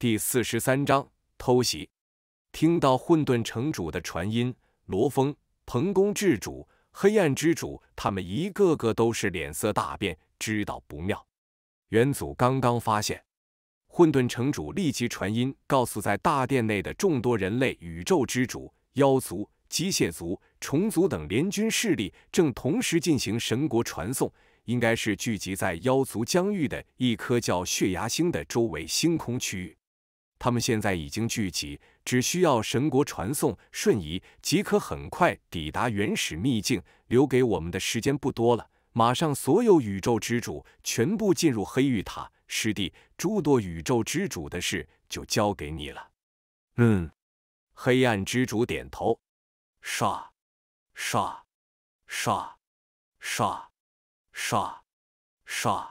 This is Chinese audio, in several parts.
第四十三章偷袭。听到混沌城主的传音，罗峰、彭公、智主、黑暗之主，他们一个个都是脸色大变，知道不妙。元祖刚刚发现，混沌城主立即传音，告诉在大殿内的众多人类、宇宙之主、妖族、机械族、虫族等联军势力，正同时进行神国传送，应该是聚集在妖族疆域的一颗叫血牙星的周围星空区域。他们现在已经聚集，只需要神国传送瞬移，即可很快抵达原始秘境。留给我们的时间不多了，马上所有宇宙之主全部进入黑玉塔。师弟，诸多宇宙之主的事就交给你了。嗯，黑暗之主点头。唰，唰，唰，唰，唰，唰，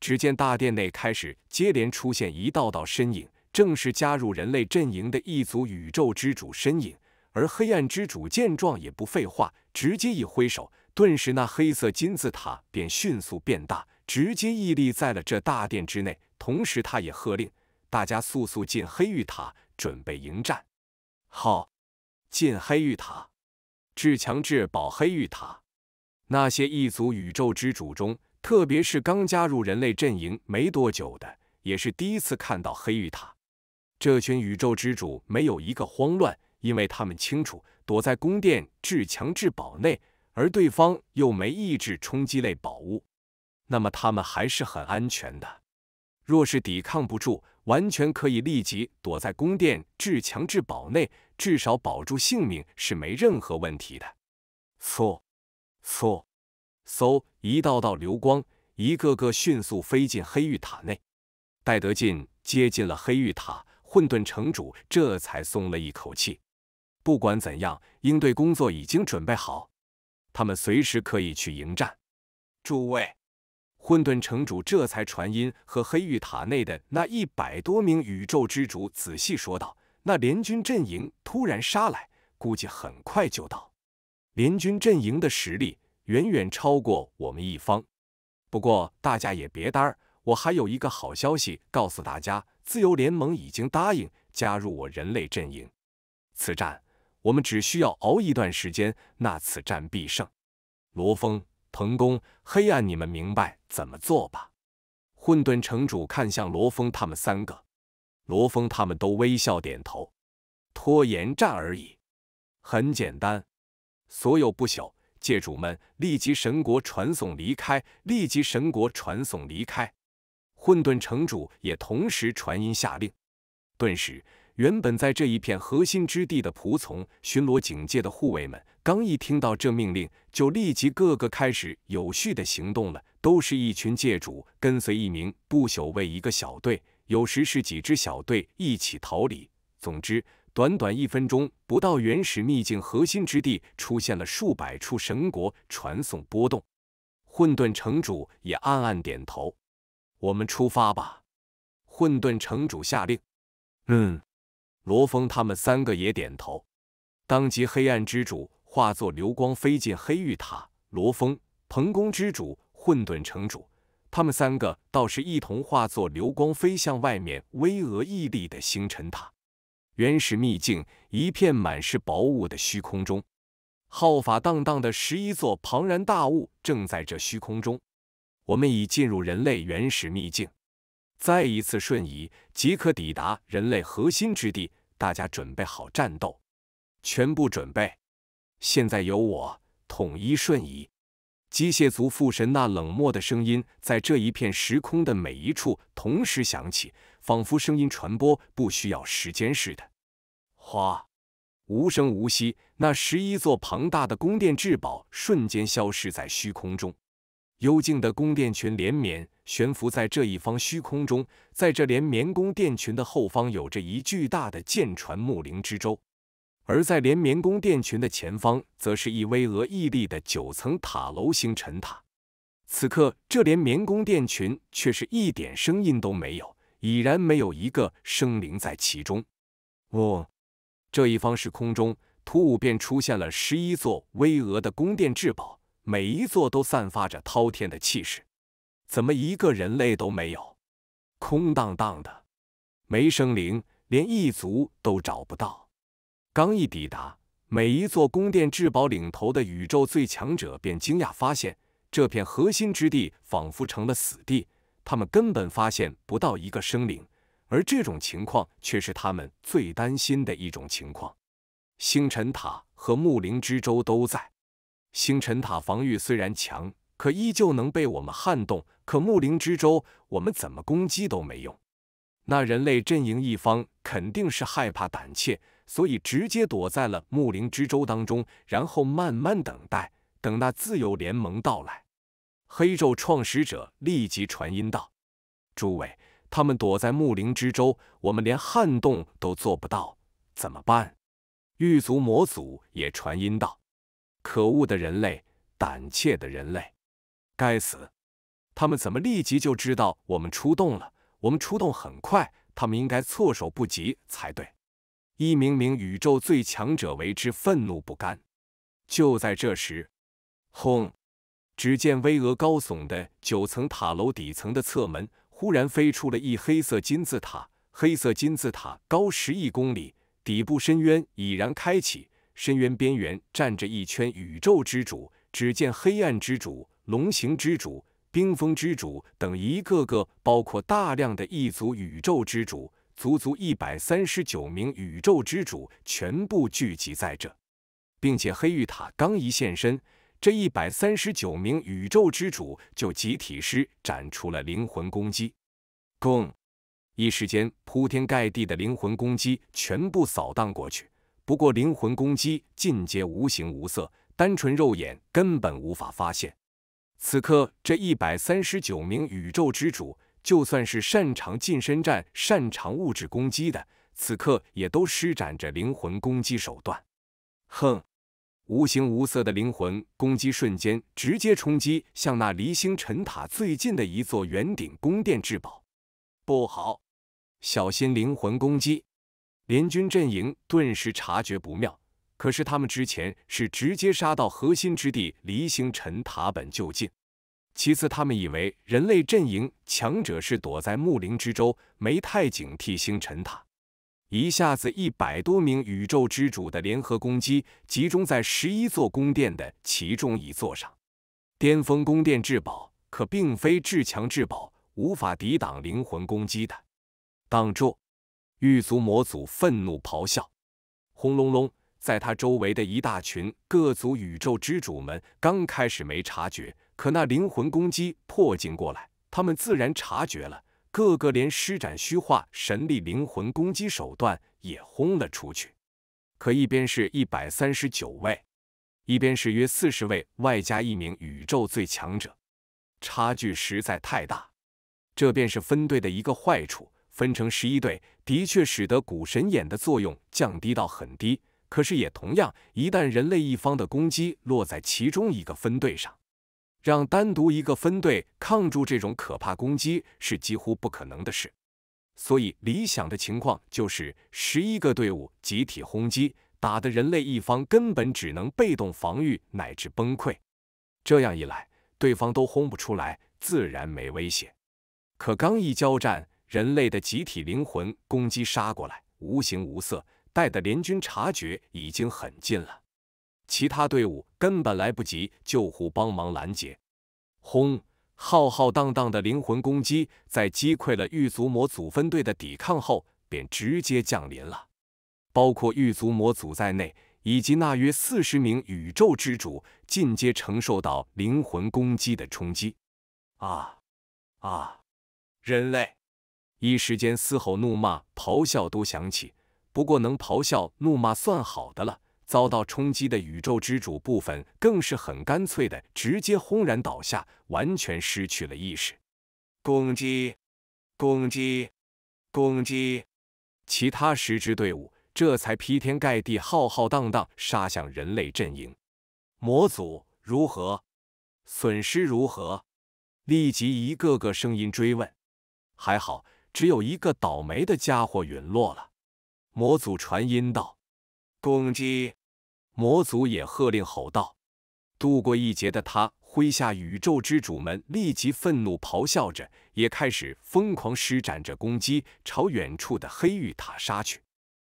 只见大殿内开始接连出现一道道身影。正是加入人类阵营的一族宇宙之主身影，而黑暗之主见状也不废话，直接一挥手，顿时那黑色金字塔便迅速变大，直接屹立在了这大殿之内。同时，他也喝令大家速速进黑玉塔，准备迎战。好，进黑玉塔，至强至宝黑玉塔。那些异族宇宙之主中，特别是刚加入人类阵营没多久的，也是第一次看到黑玉塔。这群宇宙之主没有一个慌乱，因为他们清楚，躲在宫殿至强至宝内，而对方又没意志冲击类宝物，那么他们还是很安全的。若是抵抗不住，完全可以立即躲在宫殿至强至宝内，至少保住性命是没任何问题的。嗖嗖嗖，一道道流光，一个个迅速飞进黑玉塔内，戴德进接近了黑玉塔。混沌城主这才松了一口气。不管怎样，应对工作已经准备好，他们随时可以去迎战。诸位，混沌城主这才传音和黑玉塔内的那一百多名宇宙之主仔细说道：“那联军阵营突然杀来，估计很快就到。联军阵营的实力远远超过我们一方，不过大家也别呆儿。”我还有一个好消息告诉大家，自由联盟已经答应加入我人类阵营。此战我们只需要熬一段时间，那此战必胜。罗峰、彭公、黑暗，你们明白怎么做吧？混沌城主看向罗峰他们三个，罗峰他们都微笑点头。拖延战而已，很简单。所有不朽界主们立即神国传送离开，立即神国传送离开。混沌城主也同时传音下令，顿时，原本在这一片核心之地的仆从、巡逻警戒的护卫们，刚一听到这命令，就立即个个开始有序的行动了。都是一群界主跟随一名不朽卫一个小队，有时是几支小队一起逃离。总之，短短一分钟，不到原始秘境核心之地出现了数百处神国传送波动。混沌城主也暗暗点头。我们出发吧！混沌城主下令。嗯，罗峰他们三个也点头。当即，黑暗之主化作流光飞进黑玉塔。罗峰、彭公之主、混沌城主，他们三个倒是一同化作流光飞向外面巍峨屹立的星辰塔。原始秘境一片满是薄雾的虚空中，浩法荡荡的十一座庞然大物正在这虚空中。我们已进入人类原始秘境，再一次瞬移即可抵达人类核心之地。大家准备好战斗，全部准备！现在由我统一瞬移。机械族父神那冷漠的声音在这一片时空的每一处同时响起，仿佛声音传播不需要时间似的。哗！无声无息，那十一座庞大的宫殿至宝瞬间消失在虚空中。幽静的宫殿群连绵悬浮在这一方虚空中，在这连绵宫殿群的后方，有着一巨大的舰船木灵之舟；而在连绵宫殿群的前方，则是一巍峨屹立的九层塔楼星辰塔。此刻，这连绵宫殿群却是一点声音都没有，已然没有一个生灵在其中。哦，这一方是空中突兀便出现了十一座巍峨的宫殿至宝。每一座都散发着滔天的气势，怎么一个人类都没有？空荡荡的，没生灵，连异族都找不到。刚一抵达，每一座宫殿至宝领头的宇宙最强者便惊讶发现，这片核心之地仿佛成了死地，他们根本发现不到一个生灵，而这种情况却是他们最担心的一种情况。星辰塔和木灵之舟都在。星辰塔防御虽然强，可依旧能被我们撼动。可木灵之舟，我们怎么攻击都没用。那人类阵营一方肯定是害怕胆怯，所以直接躲在了木灵之舟当中，然后慢慢等待，等那自由联盟到来。黑昼创始者立即传音道：“诸位，他们躲在木灵之舟，我们连撼动都做不到，怎么办？”狱卒魔祖也传音道。可恶的人类，胆怯的人类！该死，他们怎么立即就知道我们出动了？我们出动很快，他们应该措手不及才对。一名名宇宙最强者为之愤怒不甘。就在这时，轰！只见巍峨高耸的九层塔楼底层的侧门忽然飞出了一黑色金字塔，黑色金字塔高十亿公里，底部深渊已然开启。深渊边缘站着一圈宇宙之主，只见黑暗之主、龙形之主、冰封之主等一个个，包括大量的异族宇宙之主，足足一百三十九名宇宙之主全部聚集在这，并且黑玉塔刚一现身，这一百三十九名宇宙之主就集体施展出了灵魂攻击，攻！一时间，铺天盖地的灵魂攻击全部扫荡过去。不过，灵魂攻击尽皆无形无色，单纯肉眼根本无法发现。此刻，这一百三十九名宇宙之主，就算是擅长近身战、擅长物质攻击的，此刻也都施展着灵魂攻击手段。哼，无形无色的灵魂攻击，瞬间直接冲击向那离星辰塔最近的一座圆顶宫殿至宝。不好，小心灵魂攻击！联军阵营顿时察觉不妙，可是他们之前是直接杀到核心之地离星辰塔本就近。其次，他们以为人类阵营强者是躲在木灵之中，没太警惕星辰塔。一下子一百多名宇宙之主的联合攻击集中在十一座宫殿的其中一座上，巅峰宫殿至宝可并非至强至宝，无法抵挡灵魂攻击的，挡住。狱卒魔祖愤怒咆哮，轰隆隆，在他周围的一大群各族宇宙之主们刚开始没察觉，可那灵魂攻击迫近过来，他们自然察觉了，个个连施展虚化神力灵魂攻击手段也轰了出去。可一边是一百三十九位，一边是约四十位，外加一名宇宙最强者，差距实在太大。这便是分队的一个坏处。分成十一队，的确使得古神眼的作用降低到很低。可是，也同样，一旦人类一方的攻击落在其中一个分队上，让单独一个分队抗住这种可怕攻击是几乎不可能的事。所以，理想的情况就是十一个队伍集体轰击，打的人类一方根本只能被动防御乃至崩溃。这样一来，对方都轰不出来，自然没威胁。可刚一交战，人类的集体灵魂攻击杀过来，无形无色，带的联军察觉已经很近了。其他队伍根本来不及救护，帮忙拦截。轰！浩浩荡荡的灵魂攻击，在击溃了狱卒魔组分队的抵抗后，便直接降临了。包括狱卒魔组在内，以及那约四十名宇宙之主，进阶承受到灵魂攻击的冲击。啊啊！人类！一时间，嘶吼、怒骂、咆哮都响起。不过，能咆哮、怒骂算好的了。遭到冲击的宇宙之主部分，更是很干脆的，直接轰然倒下，完全失去了意识。攻击！攻击！攻击！其他十支队伍这才劈天盖地、浩浩荡荡杀向人类阵营。魔族如何？损失如何？立即一个个声音追问。还好。只有一个倒霉的家伙陨落了。魔祖传音道：“攻击！”魔祖也喝令吼道：“度过一劫的他，麾下宇宙之主们立即愤怒咆哮着，也开始疯狂施展着攻击，朝远处的黑玉塔杀去。”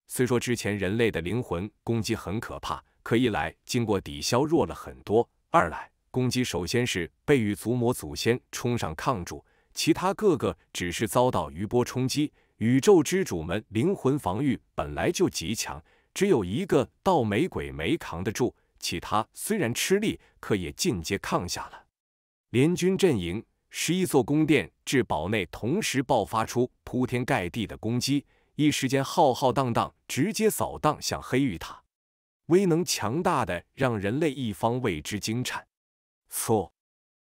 虽说之前人类的灵魂攻击很可怕，可一来经过抵消弱了很多，二来攻击首先是被与祖魔祖先冲上抗住。其他各个只是遭到余波冲击，宇宙之主们灵魂防御本来就极强，只有一个倒霉鬼没扛得住，其他虽然吃力，可也进阶抗下了。联军阵营十一座宫殿至堡内同时爆发出铺天盖地的攻击，一时间浩浩荡荡，直接扫荡向黑玉塔，威能强大的让人类一方为之惊颤。错。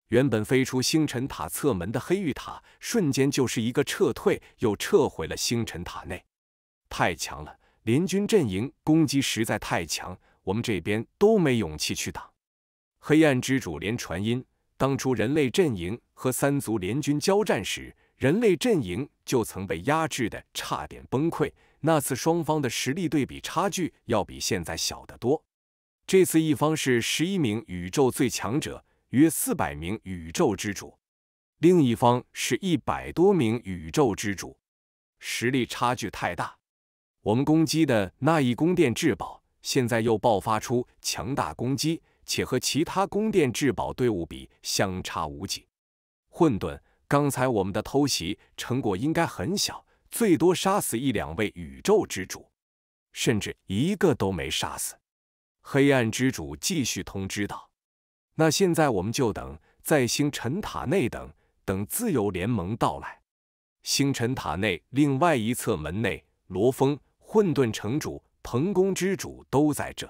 原本飞出星辰塔侧门的黑玉塔，瞬间就是一个撤退，又撤回了星辰塔内。太强了，联军阵营攻击实在太强，我们这边都没勇气去挡。黑暗之主连传音：当初人类阵营和三族联军交战时，人类阵营就曾被压制的差点崩溃。那次双方的实力对比差距要比现在小得多。这次一方是十一名宇宙最强者。约四百名宇宙之主，另一方是一百多名宇宙之主，实力差距太大。我们攻击的那一宫殿至宝，现在又爆发出强大攻击，且和其他宫殿至宝队伍比相差无几。混沌，刚才我们的偷袭成果应该很小，最多杀死一两位宇宙之主，甚至一个都没杀死。黑暗之主继续通知道。那现在我们就等在星辰塔内，等等自由联盟到来。星辰塔内另外一侧门内，罗峰、混沌城主、彭公之主都在这。